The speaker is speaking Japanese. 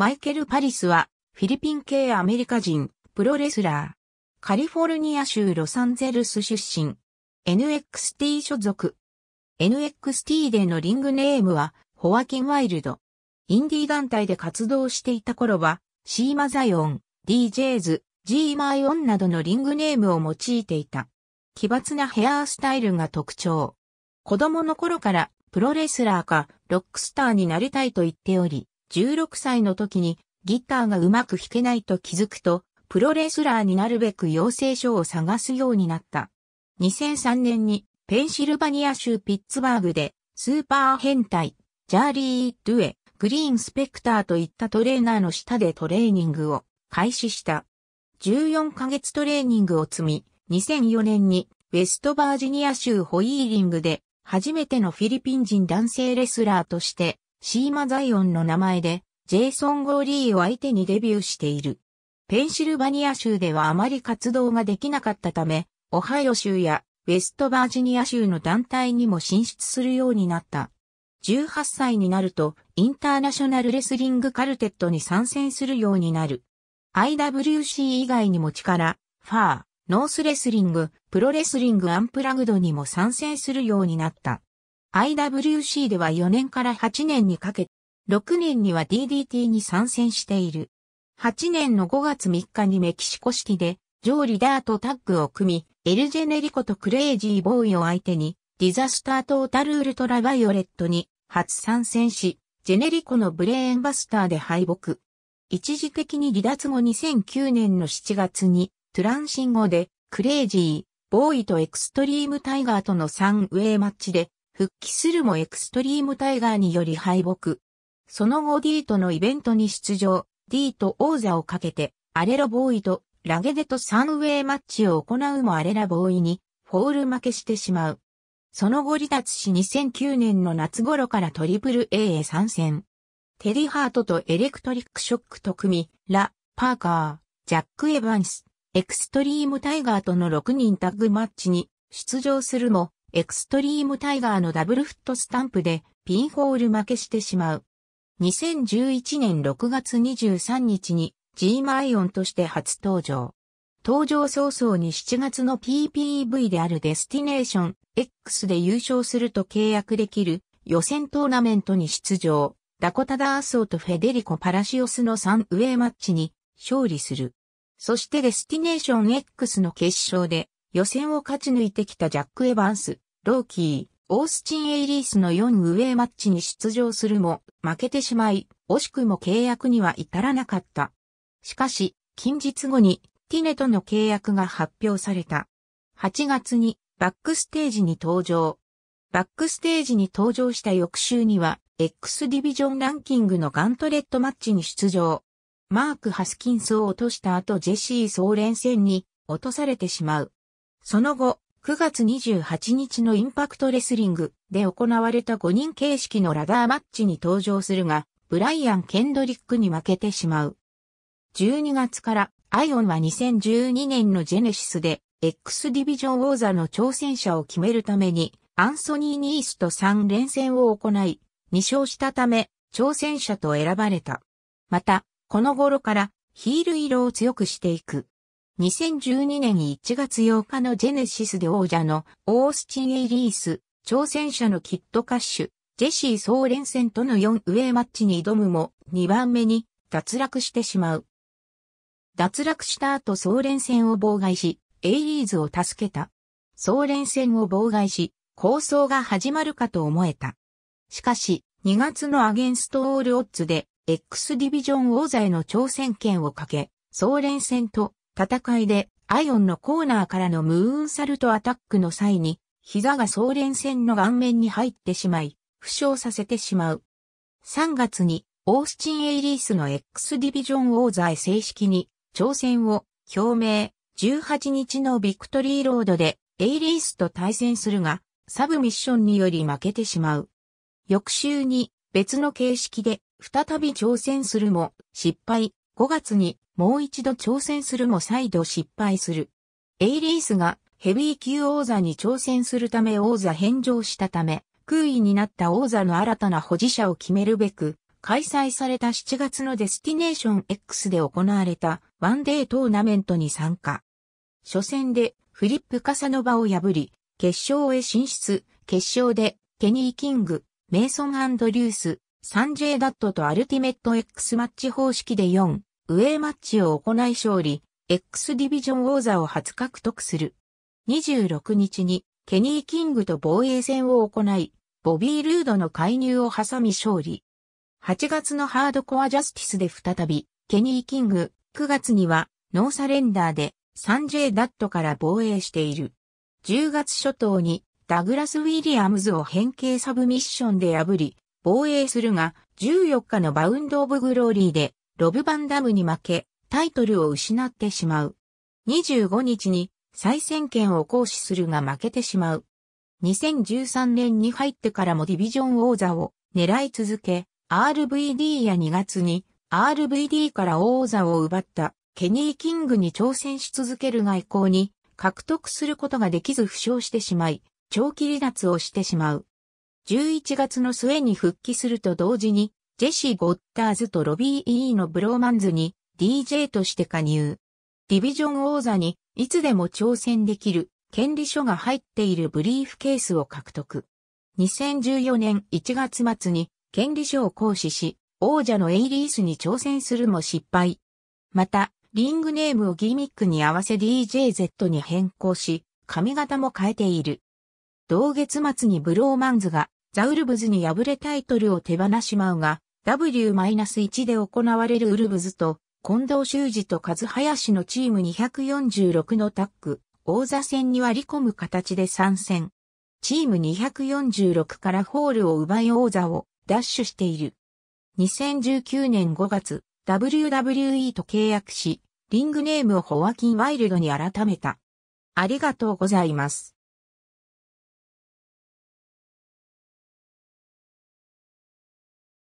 マイケル・パリスは、フィリピン系アメリカ人、プロレスラー。カリフォルニア州ロサンゼルス出身。NXT 所属。NXT でのリングネームは、ホワキン・ワイルド。インディー団体で活動していた頃は、シーマザヨン、DJs、G・ マイオンなどのリングネームを用いていた。奇抜なヘアースタイルが特徴。子供の頃からプロレスラーかロックスターになりたいと言っており、16歳の時にギターがうまく弾けないと気づくと、プロレスラーになるべく養成所を探すようになった。2003年にペンシルバニア州ピッツバーグでスーパー変態、ジャーリー・ドゥエ、グリーン・スペクターといったトレーナーの下でトレーニングを開始した。14ヶ月トレーニングを積み、2004年にウェストバージニア州ホイーリングで初めてのフィリピン人男性レスラーとしてシーマ・ザイオンの名前で、ジェイソン・ゴーリーを相手にデビューしている。ペンシルバニア州ではあまり活動ができなかったため、オハイオ州やウェストバージニア州の団体にも進出するようになった。18歳になると、インターナショナルレスリングカルテットに参戦するようになる。IWC 以外にも力、ファー、ノースレスリング、プロレスリングアンプラグドにも参戦するようになった。IWC では4年から8年にかけ6年には DDT に参戦している。8年の5月3日にメキシコシティで、ジョー・リダーとタッグを組み、エルジェネリコとクレイジーボーイを相手に、ディザスタートータルウルトラバイオレットに初参戦し、ジェネリコのブレーンバスターで敗北。一時的に離脱後2009年の7月に、トランシン語で、クレイジー、ボーイとエクストリームタイガーとの3ウェイマッチで、復帰するもエクストリームタイガーにより敗北。その後ディートのイベントに出場、ディート王座をかけて、アレラボーイとラゲデとサンウェイマッチを行うもアレラボーイにフォール負けしてしまう。その後離脱し2009年の夏頃からトリプル A へ参戦。テディハートとエレクトリックショックと組み、ラ、パーカー、ジャック・エヴァンス、エクストリーム・タイガーとの6人タッグマッチに出場するも、エクストリームタイガーのダブルフットスタンプでピンホール負けしてしまう。2011年6月23日に G マイオンとして初登場。登場早々に7月の PPV であるデスティネーション X で優勝すると契約できる予選トーナメントに出場。ダコタ・ダーソーとフェデリコ・パラシオスの3ウェイマッチに勝利する。そしてデスティネーション X の決勝で予選を勝ち抜いてきたジャック・エヴァンス、ローキー、オースチン・エイリースの4ウェイマッチに出場するも、負けてしまい、惜しくも契約には至らなかった。しかし、近日後に、ティネとの契約が発表された。8月に、バックステージに登場。バックステージに登場した翌週には、X ディビジョンランキングのガントレットマッチに出場。マーク・ハスキンスを落とした後ジェシー総連戦に落とされてしまう。その後、9月28日のインパクトレスリングで行われた5人形式のラダーマッチに登場するが、ブライアン・ケンドリックに負けてしまう。12月からアイオンは2012年のジェネシスで X ディビジョン王座の挑戦者を決めるためにアンソニー・ニースと3連戦を行い、2勝したため挑戦者と選ばれた。また、この頃からヒール色を強くしていく。2012年1月8日のジェネシスで王者のオースチン・エイリース、挑戦者のキット・カッシュ、ジェシー・総連戦との4ウェイマッチに挑むも2番目に脱落してしまう。脱落した後総連戦を妨害し、エイリーズを助けた。総連戦を妨害し、構想が始まるかと思えた。しかし、2月のアゲンストオールオッズで、X ディビジョン王座への挑戦権をかけ、総連戦と戦いでアイオンのコーナーからのムーンサルトアタックの際に、膝が総連戦の顔面に入ってしまい、負傷させてしまう。3月に、オースチン・エイリースの X ディビジョン王座へ正式に挑戦を表明、18日のビクトリーロードでエイリースと対戦するが、サブミッションにより負けてしまう。翌週に別の形式で再び挑戦するも失敗、5月にもう一度挑戦するも再度失敗する。エイリースがヘビー級王座に挑戦するため王座返上したため、空位になった王座の新たな保持者を決めるべく、開催された7月のデスティネーション X で行われたワンデートーナメントに参加。初戦でフリップ・カサノバを破り、決勝へ進出、決勝でケニー・キング、メイソン・アンドリュース、サンジェイダットとアルティメット X マッチ方式で4、ウェイマッチを行い勝利、X ディビジョン王座を初獲得する。26日に、ケニー・キングと防衛戦を行い、ボビー・ルードの介入を挟み勝利。8月のハードコアジャスティスで再び、ケニー・キング、9月には、ノーサレンダーで、サンジェイ・ダットから防衛している。10月初頭に、ダグラス・ウィリアムズを変形サブミッションで破り、防衛するが、14日のバウンドオブグローリーで、ロブ・バンダムに負け、タイトルを失ってしまう。25日に再選権を行使するが負けてしまう。2013年に入ってからもディビジョン王座を狙い続け、RVD や2月に RVD から王座を奪ったケニー・キングに挑戦し続ける外交に獲得することができず負傷してしまい、長期離脱をしてしまう。11月の末に復帰すると同時に、ジェシー・ゴッターズとロビー・イーのブローマンズに DJ として加入。ディビジョン王座にいつでも挑戦できる権利書が入っているブリーフケースを獲得。2014年1月末に権利書を行使し、王者のエイリースに挑戦するも失敗。また、リングネームをギミックに合わせ DJZ に変更し、髪型も変えている。同月末にブローマンズがザウルブズに敗れタイトルを手放しまうが、W-1 で行われるウルブズと近藤修二と和林のチーム246のタッグ、王座戦に割り込む形で参戦。チーム246からホールを奪い王座を奪取している。2019年5月、WWE と契約し、リングネームをホワキン・ワイルドに改めた。ありがとうございます。